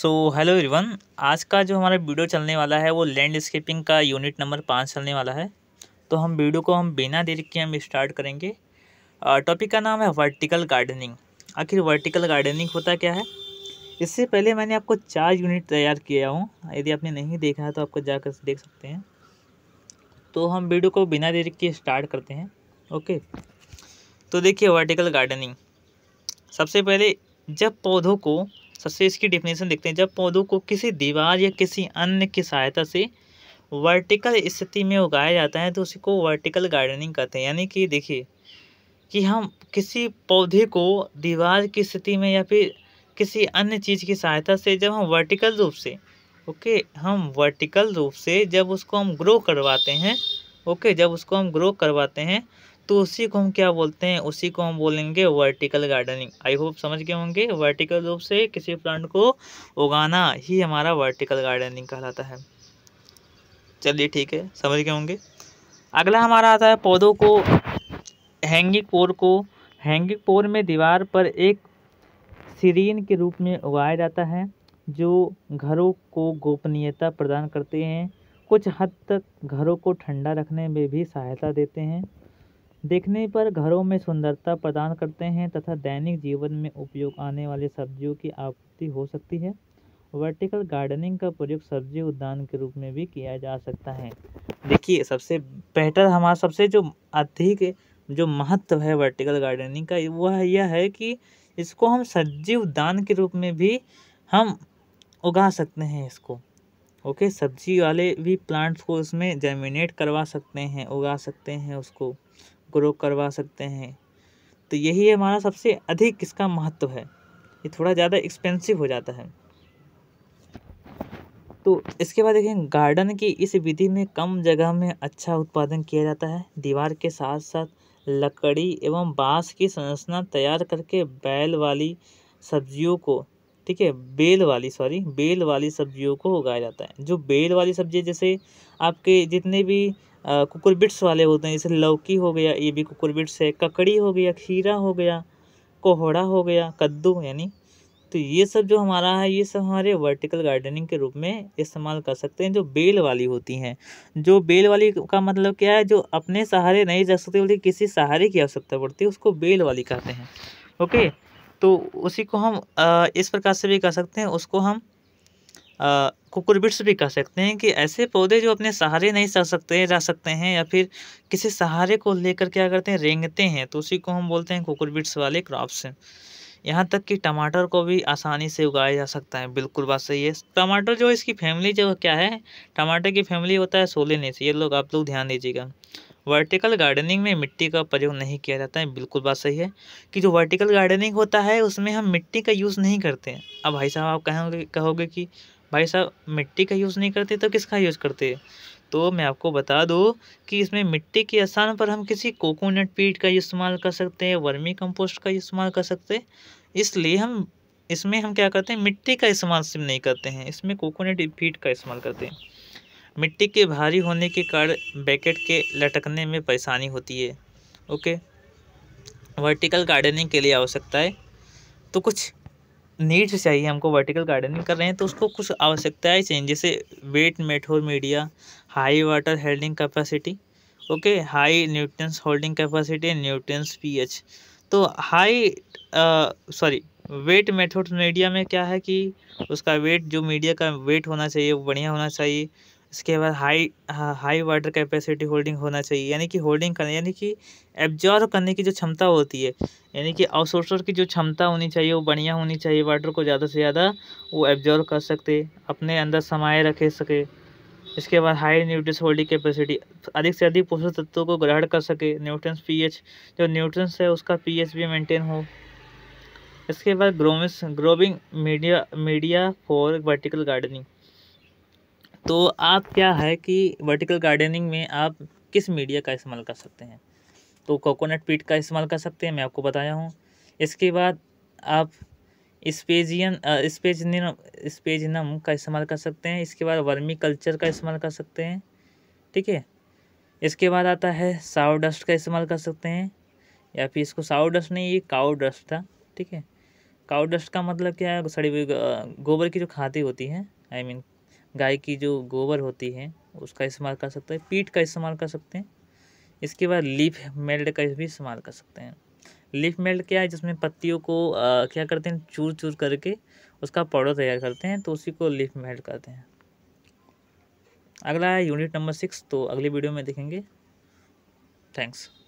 so hello everyone आज का जो हमारा वीडियो चलने वाला है वो लैंडस्केपिंग का यूनिट नंबर पाँच चलने वाला है तो हम वीडियो को हम बिना देर के हम स्टार्ट करेंगे टॉपिक uh, का नाम है वर्टिकल गार्डनिंग आखिर वर्टिकल गार्डनिंग होता क्या है इससे पहले मैंने आपको चार यूनिट तैयार किया हूँ यदि आपने नहीं देखा है तो आपको जाकर देख सकते हैं तो हम वीडियो को बिना देर के स्टार्ट करते हैं ओके तो देखिए वर्टिकल गार्डनिंग सबसे पहले जब पौधों को सबसे इसकी डिफिनेशन देखते हैं जब पौधों को किसी दीवार या किसी अन्य की सहायता से वर्टिकल स्थिति में उगाया जाता है तो उसी को वर्टिकल गार्डनिंग कहते हैं यानी कि देखिए कि हम किसी पौधे को दीवार की स्थिति में या फिर किसी अन्य चीज़ की सहायता से जब हम वर्टिकल रूप से ओके हम वर्टिकल रूप से जब उसको हम ग्रो करवाते हैं ओके जब उसको हम ग्रो करवाते हैं तो उसी को हम क्या बोलते हैं उसी को हम बोलेंगे वर्टिकल गार्डनिंग आई होप समझ गए होंगे वर्टिकल रूप से किसी प्लांट को उगाना ही हमारा वर्टिकल गार्डनिंग कहलाता है चलिए ठीक है समझ गए होंगे अगला हमारा आता है पौधों को हैंगिंग पोर को हैंगिंग पोर में दीवार पर एक सीरीन के रूप में उगाया जाता है जो घरों को गोपनीयता प्रदान करते हैं कुछ हद तक घरों को ठंडा रखने में भी सहायता देते हैं देखने पर घरों में सुंदरता प्रदान करते हैं तथा दैनिक जीवन में उपयोग आने वाले सब्जियों की आपूर्ति हो सकती है वर्टिकल गार्डनिंग का प्रयोग सब्जी उद्यान के रूप में भी किया जा सकता है देखिए सबसे बेहतर हमारा सबसे जो अधिक जो महत्व है वर्टिकल गार्डनिंग का वह यह है कि इसको हम सब्जी उद्यान के रूप में भी हम उगा सकते हैं इसको ओके सब्जी वाले भी प्लांट्स को उसमें जर्मिनेट करवा सकते हैं उगा सकते हैं उसको ग्रो करवा सकते हैं तो यही हमारा सबसे अधिक इसका महत्व है ये थोड़ा ज़्यादा एक्सपेंसिव हो जाता है तो इसके बाद देखें गार्डन की इस विधि में कम जगह में अच्छा उत्पादन किया जाता है दीवार के साथ साथ लकड़ी एवं बांस की संरचना तैयार करके बैल वाली सब्जियों को ठीक है बेल वाली सॉरी बेल वाली सब्जियों को उगाया जाता है जो बेल वाली सब्जी जैसे आपके जितने भी कुकुरबिट्स वाले होते हैं जैसे लौकी हो गया ये भी कुकुरबिट्स है ककड़ी हो गया खीरा हो गया कोहड़ा हो गया कद्दू यानी तो ये सब जो हमारा है ये सब हमारे वर्टिकल गार्डनिंग के रूप में इस्तेमाल कर सकते हैं जो बेल वाली होती हैं जो बेल वाली का मतलब क्या है जो अपने सहारे नहीं जा सकते बल्कि किसी सहारे की आवश्यकता पड़ती है उसको बेल वाली कहते हैं ओके तो उसी को हम इस प्रकार से भी कह सकते हैं उसको हम कुकुरबिट्स भी कह सकते हैं कि ऐसे पौधे जो अपने सहारे नहीं सह सकते रह सकते हैं या फिर किसी सहारे को लेकर क्या करते हैं रेंगते हैं तो उसी को हम बोलते हैं कुकुरबिट्स वाले क्रॉप्स यहाँ तक कि टमाटर को भी आसानी से उगाया जा सकता है बिल्कुल बात सही है टमाटर जो इसकी फैमिली जो क्या है टमाटर की फैमिली होता है सोलेनेस ये लोग आप लोग ध्यान दीजिएगा वर्टिकल गार्डनिंग में मिट्टी का प्रयोग नहीं किया जाता है बिल्कुल बात सही है कि जो वर्टिकल गार्डनिंग होता है उसमें हम मिट्टी का यूज़ नहीं करते हैं अब भाई साहब आप कहोगे कहोगे कि भाई साहब मिट्टी का यूज़ नहीं करते तो किसका यूज़ करते तो मैं आपको बता दूँ कि इसमें मिट्टी के स्थान पर हम किसी कोकोनट पीट का इस्तेमाल कर सकते हैं वर्मी कंपोस्ट का इस्तेमाल कर सकते हैं इसलिए हम इसमें हम क्या करते हैं मिट्टी का इस्तेमाल सिर्फ नहीं करते हैं इसमें कोकोनट पीट का इस्तेमाल करते हैं मिट्टी के भारी होने के कारण बैकेट के लटकने में परेशानी होती है ओके वर्टिकल गार्डनिंग के लिए आवश्यकता है तो कुछ नीड्स चाहिए हमको वर्टिकल गार्डनिंग कर रहे हैं तो उसको कुछ आवश्यकताएँ चाहिए जैसे wet method media high water holding capacity okay high nutrients holding capacity nutrients पी तो high sorry wet method media में क्या है कि उसका वेट जो मीडिया का वेट होना चाहिए वो बढ़िया होना चाहिए इसके बाद हाई हा, हाई वाटर कैपेसिटी होल्डिंग होना चाहिए यानी कि होल्डिंग करने यानी कि एब्जॉर्व करने की जो क्षमता होती है यानी कि आउटसोर्सर की जो क्षमता होनी चाहिए वो बढ़िया होनी चाहिए वाटर को ज़्यादा से ज़्यादा वो एब्जॉर्व कर सकते अपने अंदर समाये रखे सके इसके बाद हाई न्यूट्रंस होल्डिंग कैपेसिटी अधिक से अधिक पोषक तत्वों को ग्रहण कर सके न्यूट्रंस पी जो न्यूट्रंस है उसका पी भी मेनटेन हो इसके बाद ग्रोमिस growing media media for vertical gardening तो आप क्या है कि वर्टिकल गार्डनिंग में आप किस मीडिया का इस्तेमाल कर सकते हैं तो कोकोनट पीट का इस्तेमाल कर सकते हैं मैं आपको बताया हूँ इसके बाद आप स्पेजियन स्पेजनम स्पेजनम का इस्तेमाल कर सकते हैं इसके बाद वर्मी कल्चर का इस्तेमाल कर सकते हैं ठीक है इसके बाद आता है साव डस्ट का इस्तेमाल कर सकते हैं या फिर इसको साव डस्ट नहीं ये काउ डस्ट था ठीक है काउ डस्ट का मतलब क्या है सड़ी हुई गोबर की जो खाती होती है आई I मीन mean, गाय की जो गोबर होती है उसका इस्तेमाल कर सकते हैं पीठ का इस्तेमाल कर सकते हैं इसके बाद लीफ मेल्ट का भी इस्तेमाल कर सकते हैं लीफ मेल्ट क्या है जिसमें पत्तियों को आ, क्या करते हैं चूर चूर करके उसका पाउडर तैयार करते हैं तो उसी को लीफ मेल्ट करते हैं अगला है यूनिट नंबर सिक्स तो अगली वीडियो में देखेंगे थैंक्स